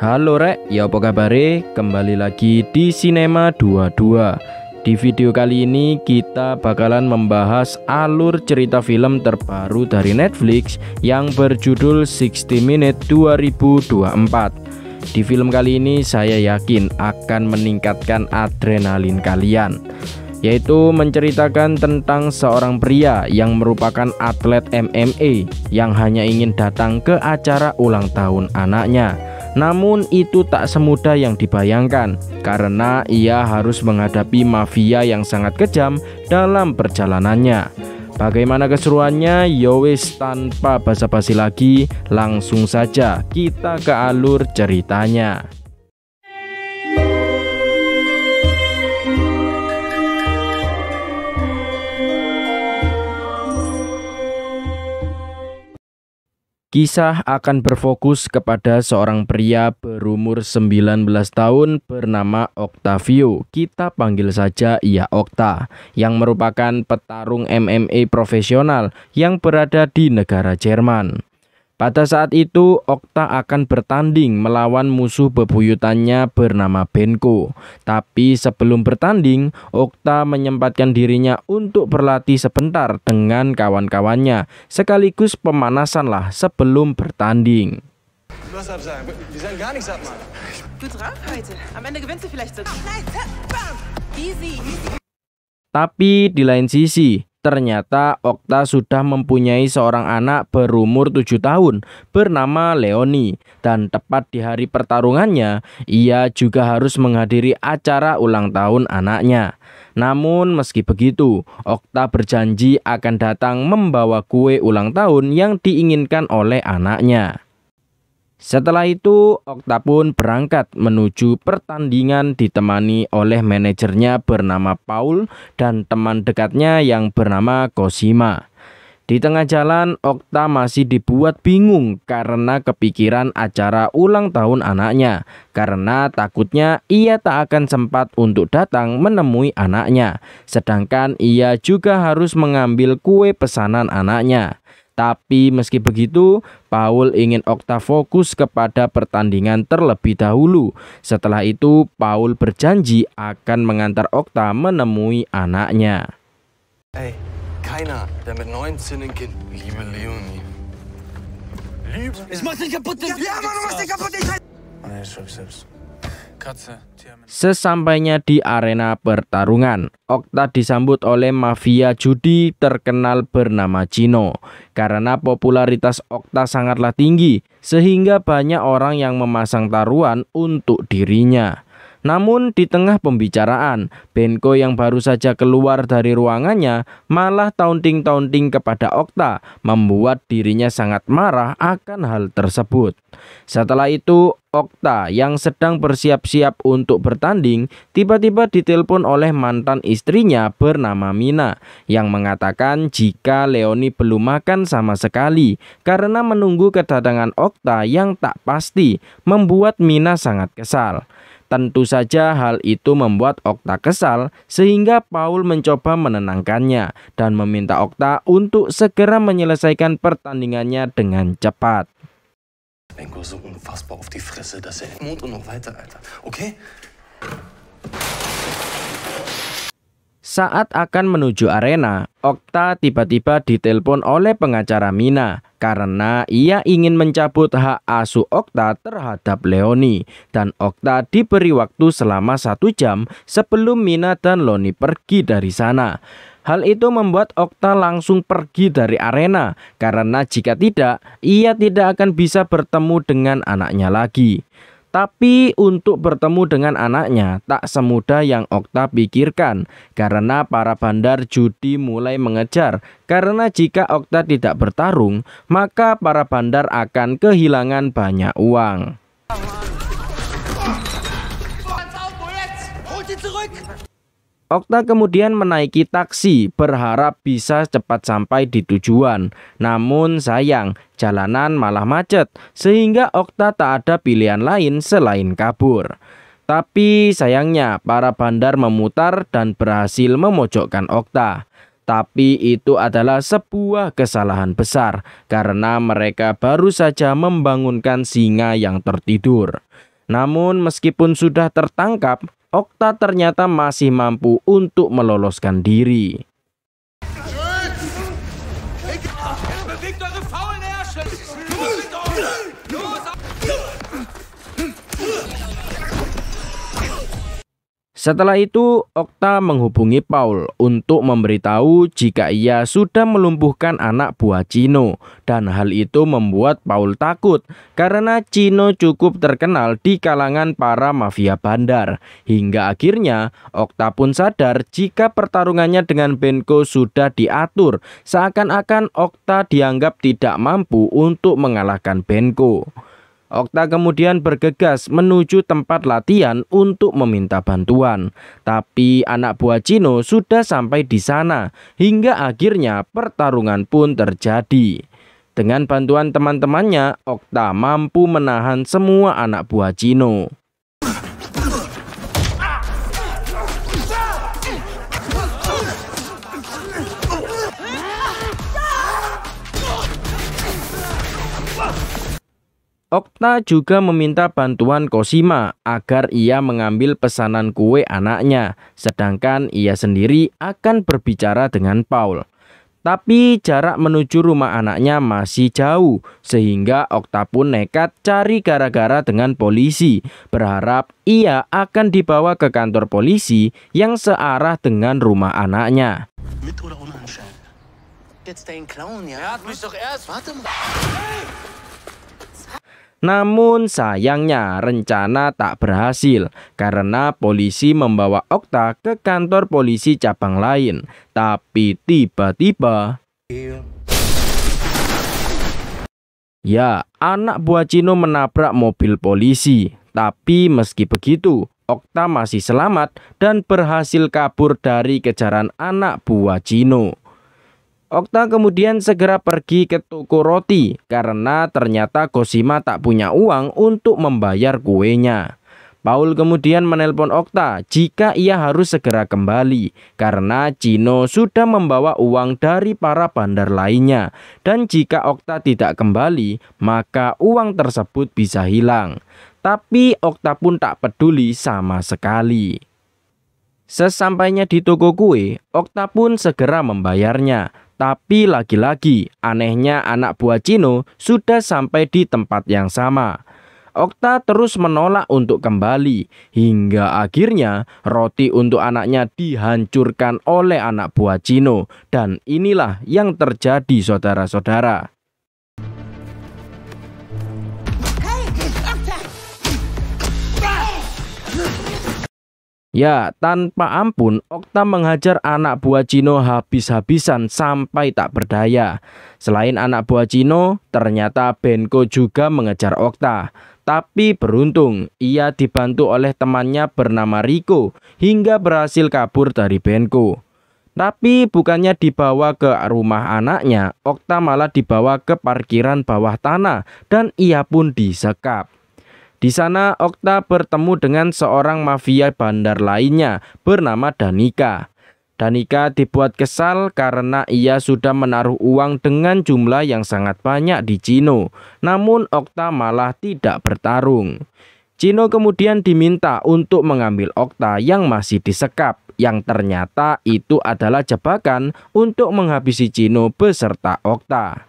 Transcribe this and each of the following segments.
Halo Rek, ya apa kabar? Kembali lagi di Cinema 22 Di video kali ini kita bakalan membahas alur cerita film terbaru dari Netflix Yang berjudul 60 Minutes 2024 di film kali ini saya yakin akan meningkatkan adrenalin kalian yaitu menceritakan tentang seorang pria yang merupakan atlet MMA yang hanya ingin datang ke acara ulang tahun anaknya. Namun itu tak semudah yang dibayangkan karena ia harus menghadapi mafia yang sangat kejam dalam perjalanannya. Bagaimana keseruannya? Yowis ya tanpa basa-basi lagi, langsung saja kita ke alur ceritanya. Kisah akan berfokus kepada seorang pria berumur 19 tahun bernama Octavio. Kita panggil saja ia Okta, yang merupakan petarung MMA profesional yang berada di negara Jerman. Pada saat itu, Okta akan bertanding melawan musuh bebuyutannya bernama Benko. Tapi sebelum bertanding, Okta menyempatkan dirinya untuk berlatih sebentar dengan kawan-kawannya, sekaligus pemanasanlah sebelum bertanding. Tapi di lain sisi, Ternyata Okta sudah mempunyai seorang anak berumur tujuh tahun bernama Leoni dan tepat di hari pertarungannya ia juga harus menghadiri acara ulang tahun anaknya. Namun meski begitu, Okta berjanji akan datang membawa kue ulang tahun yang diinginkan oleh anaknya. Setelah itu, Okta pun berangkat menuju pertandingan ditemani oleh manajernya bernama Paul dan teman dekatnya yang bernama Cosima. Di tengah jalan, Okta masih dibuat bingung karena kepikiran acara ulang tahun anaknya karena takutnya ia tak akan sempat untuk datang menemui anaknya, sedangkan ia juga harus mengambil kue pesanan anaknya. Tapi meski begitu, Paul ingin Okta fokus kepada pertandingan terlebih dahulu. Setelah itu, Paul berjanji akan mengantar Okta menemui anaknya. Hey, keiner, der mit 19 Kind. Liebe Leonie. Liebe. Es macht dich kaputt, ja, Ja, Mann, du dich kaputt, ich. Nein, ich selbst. Sesampainya di arena pertarungan, Okta disambut oleh mafia judi terkenal bernama Cino. Karena popularitas Okta sangatlah tinggi, sehingga banyak orang yang memasang taruhan untuk dirinya. Namun di tengah pembicaraan, Benko yang baru saja keluar dari ruangannya malah taunting-taunting kepada Okta, membuat dirinya sangat marah akan hal tersebut. Setelah itu, Okta yang sedang bersiap-siap untuk bertanding tiba-tiba ditelepon oleh mantan istrinya bernama Mina yang mengatakan jika Leoni belum makan sama sekali karena menunggu kedatangan Okta yang tak pasti membuat Mina sangat kesal. Tentu saja hal itu membuat Okta kesal sehingga Paul mencoba menenangkannya dan meminta Okta untuk segera menyelesaikan pertandingannya dengan cepat. so unfassbar auf die Fresse, dass er Mond und noch weiter, Alter. Okay? Saat akan menuju arena, Okta tiba-tiba ditelepon oleh pengacara Mina karena ia ingin mencabut hak asuh Okta terhadap Leoni dan Okta diberi waktu selama satu jam sebelum Mina dan Loni pergi dari sana. Hal itu membuat Okta langsung pergi dari arena karena jika tidak, ia tidak akan bisa bertemu dengan anaknya lagi. Tapi untuk bertemu dengan anaknya tak semudah yang Okta pikirkan karena para bandar judi mulai mengejar karena jika Okta tidak bertarung maka para bandar akan kehilangan banyak uang. Okta kemudian menaiki taksi berharap bisa cepat sampai di tujuan. Namun sayang, jalanan malah macet sehingga Okta tak ada pilihan lain selain kabur. Tapi sayangnya para bandar memutar dan berhasil memojokkan Okta. Tapi itu adalah sebuah kesalahan besar karena mereka baru saja membangunkan singa yang tertidur. Namun meskipun sudah tertangkap, Okta ternyata masih mampu untuk meloloskan diri. Setelah itu, Okta menghubungi Paul untuk memberitahu jika ia sudah melumpuhkan anak buah Cino dan hal itu membuat Paul takut karena Cino cukup terkenal di kalangan para mafia bandar. Hingga akhirnya, Okta pun sadar jika pertarungannya dengan Benko sudah diatur, seakan-akan Okta dianggap tidak mampu untuk mengalahkan Benko. Okta kemudian bergegas menuju tempat latihan untuk meminta bantuan. Tapi anak buah Cino sudah sampai di sana hingga akhirnya pertarungan pun terjadi. Dengan bantuan teman-temannya, Okta mampu menahan semua anak buah Cino. Okta juga meminta bantuan Kosima agar ia mengambil pesanan kue anaknya, sedangkan ia sendiri akan berbicara dengan Paul. Tapi jarak menuju rumah anaknya masih jauh, sehingga Okta pun nekat cari gara-gara dengan polisi, berharap ia akan dibawa ke kantor polisi yang searah dengan rumah anaknya. Mit oder namun sayangnya rencana tak berhasil karena polisi membawa Okta ke kantor polisi cabang lain. Tapi tiba-tiba... Ya, anak buah Cino menabrak mobil polisi. Tapi meski begitu, Okta masih selamat dan berhasil kabur dari kejaran anak buah Cino. Okta kemudian segera pergi ke toko roti karena ternyata Gosima tak punya uang untuk membayar kuenya. Paul kemudian menelpon Okta jika ia harus segera kembali karena Cino sudah membawa uang dari para bandar lainnya dan jika Okta tidak kembali maka uang tersebut bisa hilang. Tapi Okta pun tak peduli sama sekali. Sesampainya di toko kue, Okta pun segera membayarnya tapi lagi-lagi, anehnya anak buah Cino sudah sampai di tempat yang sama. Okta terus menolak untuk kembali hingga akhirnya roti untuk anaknya dihancurkan oleh anak buah Cino dan inilah yang terjadi saudara-saudara. Ya, tanpa ampun, Okta menghajar anak buah Cino habis-habisan sampai tak berdaya. Selain anak buah Cino, ternyata Benko juga mengejar Okta. Tapi beruntung, ia dibantu oleh temannya bernama Riko hingga berhasil kabur dari Benko. Tapi bukannya dibawa ke rumah anaknya, Okta malah dibawa ke parkiran bawah tanah dan ia pun disekap. Di sana, Okta bertemu dengan seorang mafia bandar lainnya bernama Danika. Danika dibuat kesal karena ia sudah menaruh uang dengan jumlah yang sangat banyak di Cino. Namun Okta malah tidak bertarung. Cino kemudian diminta untuk mengambil Okta yang masih disekap yang ternyata itu adalah jebakan untuk menghabisi Cino beserta Okta.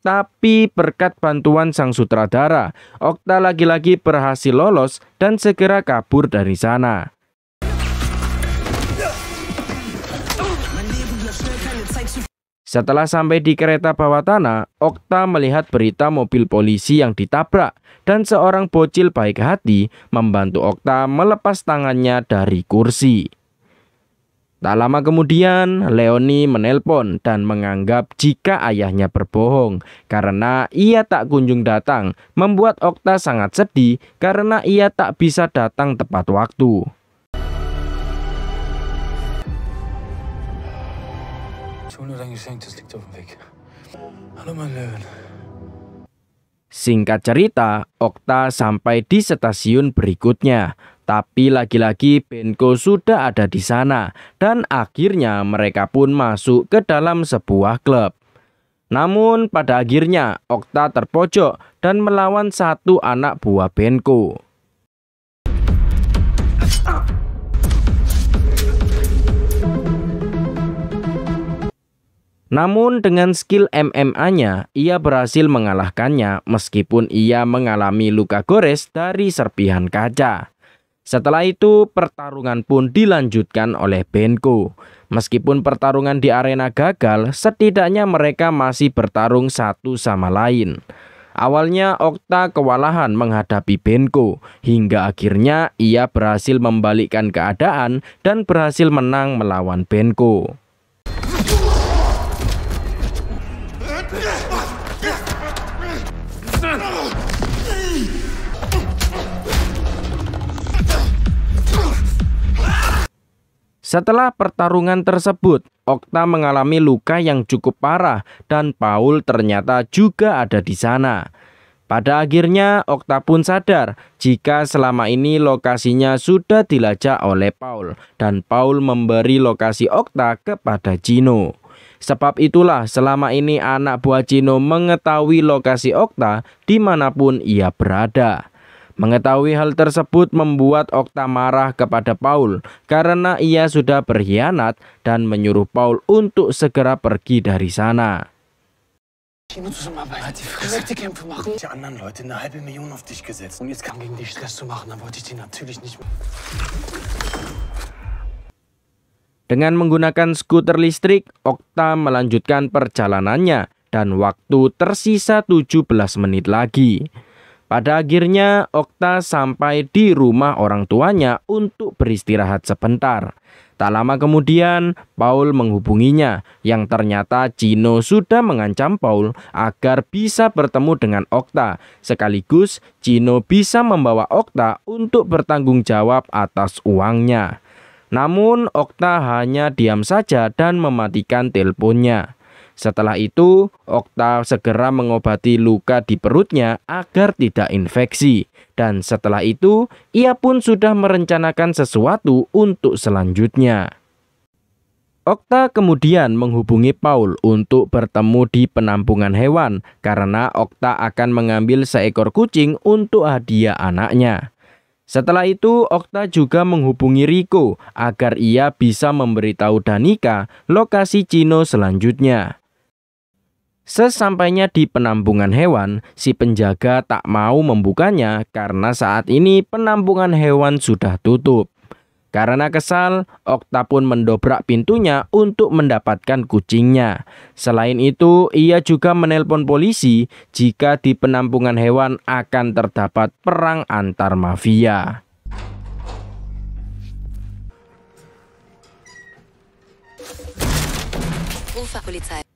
Tapi berkat bantuan sang sutradara, Okta lagi-lagi berhasil lolos dan segera kabur dari sana. Setelah sampai di kereta bawah tanah, Okta melihat berita mobil polisi yang ditabrak dan seorang bocil baik hati membantu Okta melepas tangannya dari kursi. Tak lama kemudian, Leoni menelpon dan menganggap jika ayahnya berbohong karena ia tak kunjung datang, membuat Okta sangat sedih karena ia tak bisa datang tepat waktu. Singkat cerita, Okta sampai di stasiun berikutnya. Tapi lagi-lagi Benko sudah ada di sana dan akhirnya mereka pun masuk ke dalam sebuah klub. Namun pada akhirnya Okta terpojok dan melawan satu anak buah Benko. Namun dengan skill MMA-nya, ia berhasil mengalahkannya meskipun ia mengalami luka gores dari serpihan kaca. Setelah itu pertarungan pun dilanjutkan oleh Benko. Meskipun pertarungan di arena gagal, setidaknya mereka masih bertarung satu sama lain. Awalnya Okta kewalahan menghadapi Benko, hingga akhirnya ia berhasil membalikkan keadaan dan berhasil menang melawan Benko. Setelah pertarungan tersebut, Okta mengalami luka yang cukup parah dan Paul ternyata juga ada di sana. Pada akhirnya, Okta pun sadar jika selama ini lokasinya sudah dilacak oleh Paul dan Paul memberi lokasi Okta kepada Gino. Sebab itulah selama ini anak buah Gino mengetahui lokasi Okta dimanapun ia berada. Mengetahui hal tersebut membuat Okta marah kepada Paul karena ia sudah berkhianat dan menyuruh Paul untuk segera pergi dari sana. Dengan menggunakan skuter listrik, Okta melanjutkan perjalanannya dan waktu tersisa 17 menit lagi. Pada akhirnya, Okta sampai di rumah orang tuanya untuk beristirahat sebentar. Tak lama kemudian, Paul menghubunginya, yang ternyata Cino sudah mengancam Paul agar bisa bertemu dengan Okta. Sekaligus, Cino bisa membawa Okta untuk bertanggung jawab atas uangnya. Namun, Okta hanya diam saja dan mematikan teleponnya. Setelah itu, Okta segera mengobati luka di perutnya agar tidak infeksi. Dan setelah itu, ia pun sudah merencanakan sesuatu untuk selanjutnya. Okta kemudian menghubungi Paul untuk bertemu di penampungan hewan karena Okta akan mengambil seekor kucing untuk hadiah anaknya. Setelah itu, Okta juga menghubungi Riko agar ia bisa memberitahu Danika lokasi Cino selanjutnya. Sesampainya di penampungan hewan, si penjaga tak mau membukanya karena saat ini penampungan hewan sudah tutup. Karena kesal, Okta pun mendobrak pintunya untuk mendapatkan kucingnya. Selain itu, ia juga menelpon polisi jika di penampungan hewan akan terdapat perang antar mafia. Ufa polisi.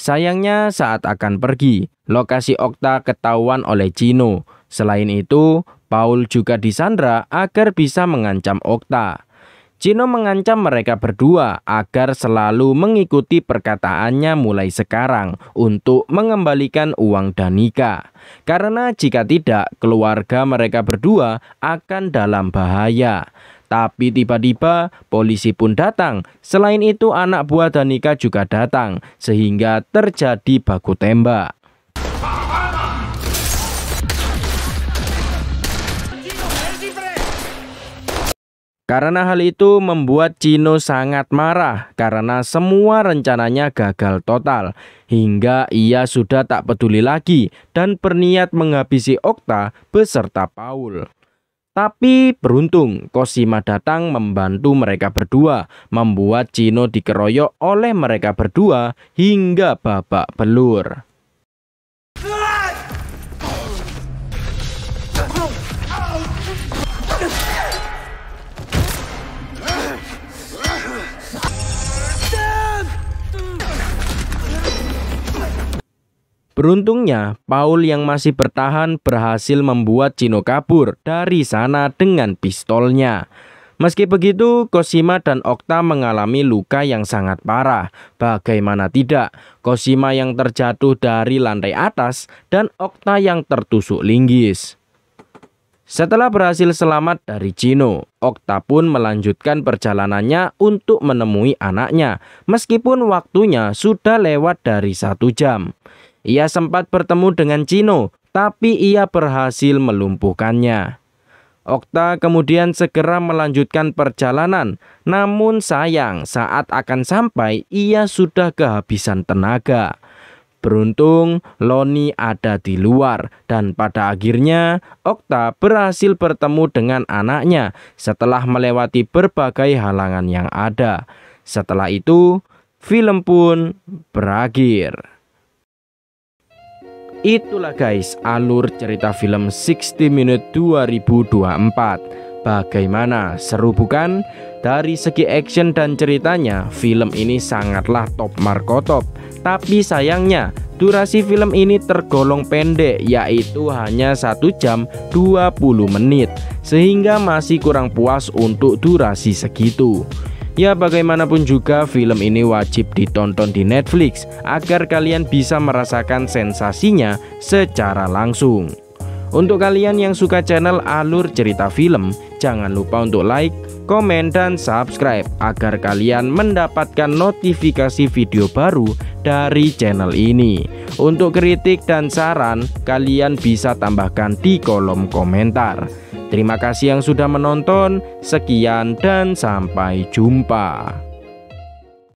Sayangnya saat akan pergi, lokasi Okta ketahuan oleh Cino. Selain itu, Paul juga disandra agar bisa mengancam Okta. Cino mengancam mereka berdua agar selalu mengikuti perkataannya mulai sekarang untuk mengembalikan uang Danika. Karena jika tidak, keluarga mereka berdua akan dalam bahaya. Tapi tiba-tiba polisi pun datang. Selain itu anak buah Danika juga datang sehingga terjadi baku tembak. Karena hal itu membuat Cino sangat marah karena semua rencananya gagal total hingga ia sudah tak peduli lagi dan berniat menghabisi Okta beserta Paul. Tapi beruntung, Kosima datang membantu mereka berdua, membuat Cino dikeroyok oleh mereka berdua hingga babak belur. Beruntungnya, Paul yang masih bertahan berhasil membuat Cino kabur dari sana dengan pistolnya. Meski begitu, Kosima dan Okta mengalami luka yang sangat parah. Bagaimana tidak, Kosima yang terjatuh dari lantai atas dan Okta yang tertusuk linggis. Setelah berhasil selamat dari Cino, Okta pun melanjutkan perjalanannya untuk menemui anaknya, meskipun waktunya sudah lewat dari satu jam. Ia sempat bertemu dengan Cino, tapi ia berhasil melumpuhkannya. Okta kemudian segera melanjutkan perjalanan, namun sayang saat akan sampai ia sudah kehabisan tenaga. Beruntung Loni ada di luar dan pada akhirnya Okta berhasil bertemu dengan anaknya setelah melewati berbagai halangan yang ada. Setelah itu film pun berakhir. Itulah guys alur cerita film 60 Minute 2024 Bagaimana seru bukan? Dari segi action dan ceritanya film ini sangatlah top marko top Tapi sayangnya durasi film ini tergolong pendek yaitu hanya 1 jam 20 menit Sehingga masih kurang puas untuk durasi segitu Ya bagaimanapun juga film ini wajib ditonton di Netflix agar kalian bisa merasakan sensasinya secara langsung. Untuk kalian yang suka channel alur cerita film, jangan lupa untuk like, komen, dan subscribe agar kalian mendapatkan notifikasi video baru dari channel ini. Untuk kritik dan saran, kalian bisa tambahkan di kolom komentar. Terima kasih yang sudah menonton. Sekian dan sampai jumpa.